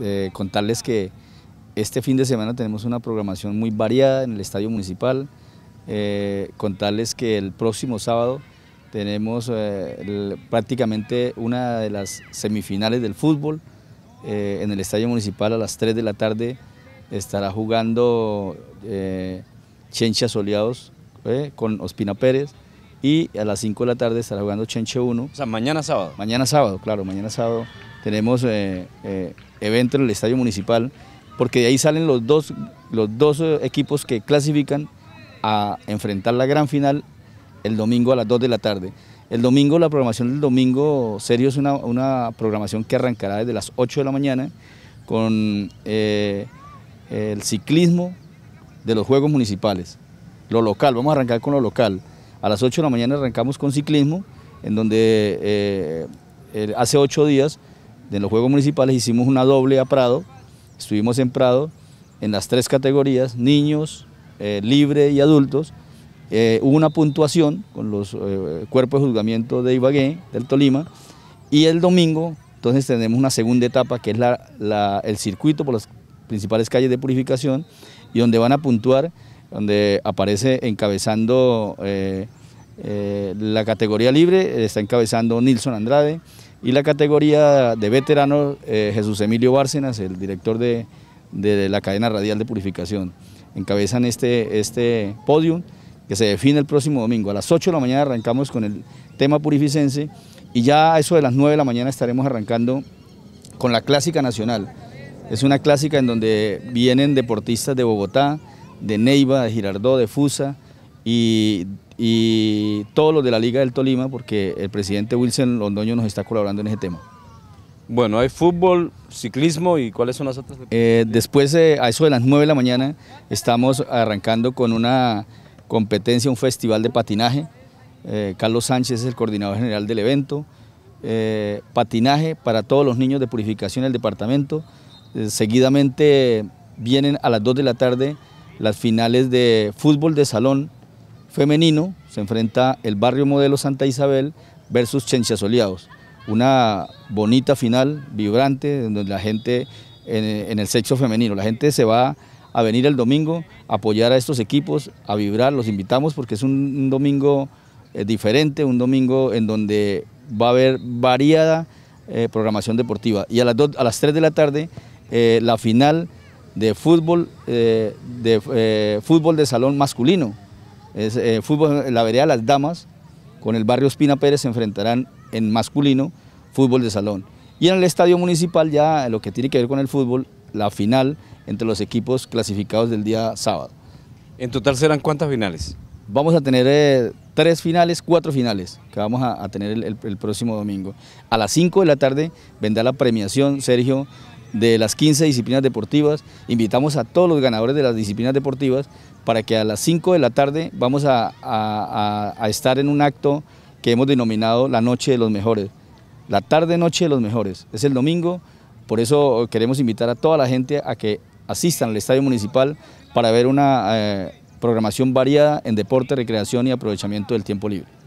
Eh, contarles que este fin de semana tenemos una programación muy variada en el Estadio Municipal. Eh, contarles que el próximo sábado tenemos eh, prácticamente una de las semifinales del fútbol. en el Estadio Municipal a las 3 de la tarde estará jugando Chencha Soleados con Ospina Pérez y a las 5 de la tarde estará jugando Chenche 1. O sea, mañana sábado. Mañana sábado, claro, mañana sábado tenemos eh, eh, evento en el Estadio Municipal, porque de ahí salen los dos, los dos eh, equipos que clasifican a enfrentar la gran final el domingo a las 2 de la tarde. El domingo, la programación del domingo, serio, es una, programación que arrancará desde las 8 de la mañana con el ciclismo de los Juegos Municipales. Lo local, vamos a arrancar con lo local. A las 8 de la mañana arrancamos con ciclismo, en donde hace 8 días de los Juegos Municipales hicimos una doble a Prado, estuvimos en Prado en las tres categorías, niños, eh, libre y adultos. Eh, hubo una puntuación con los eh, cuerpos de juzgamiento de Ibagué, del Tolima, y el domingo entonces tenemos una segunda etapa que es el circuito por las principales calles de purificación y donde van a puntuar, donde aparece encabezando la categoría libre, está encabezando Nilson Andrade, y la categoría de veteranos, eh, Jesús Emilio Bárcenas, el director de, la cadena radial de purificación, encabezan este, este podium que se define el próximo domingo. A las 8 de la mañana arrancamos con el tema purificense y ya a eso de las 9 de la mañana estaremos arrancando con la clásica nacional. Es una clásica en donde vienen deportistas de Bogotá, de Neiva, de Girardot, de Fusa y y todos los de la Liga del Tolima, porque el presidente Wilson Londoño nos está colaborando en ese tema. Bueno, hay fútbol, ciclismo y ¿cuáles son las otras? Eh, después, a eso de las 9 de la mañana, estamos arrancando con una competencia, un festival de patinaje. Eh, Carlos Sánchez es el coordinador general del evento. Eh, patinaje para todos los niños de purificación del departamento. seguidamente vienen a las 2 de la tarde las finales de fútbol de salón, femenino se enfrenta el barrio modelo Santa Isabel versus Soleados Una bonita final, vibrante, donde la gente en, el sexo femenino, la gente se va a venir el domingo a apoyar a estos equipos, a vibrar, los invitamos porque es un, domingo eh, diferente, un domingo en donde va a haber variada eh, programación deportiva. Y a las, a las 3 de la tarde, eh, la final de fútbol, de fútbol de salón masculino, es, eh, fútbol, la vereda Las Damas con el barrio Espina Pérez se enfrentarán en masculino fútbol de salón. Y en el estadio municipal ya lo que tiene que ver con el fútbol, la final entre los equipos clasificados del día sábado. ¿En total serán cuántas finales? Vamos a tener eh, tres finales, cuatro finales que vamos a, tener el, próximo domingo. A las 5 de la tarde vendrá la premiación, Sergio, de las 15 disciplinas deportivas. Invitamos a todos los ganadores de las disciplinas deportivas para que a las 5 de la tarde vamos a, estar en un acto que hemos denominado la Noche de los Mejores. La tarde-noche de los mejores. Es el domingo, por eso queremos invitar a toda la gente a que asistan al Estadio Municipal para ver una eh, programación variada en deporte, recreación y aprovechamiento del tiempo libre.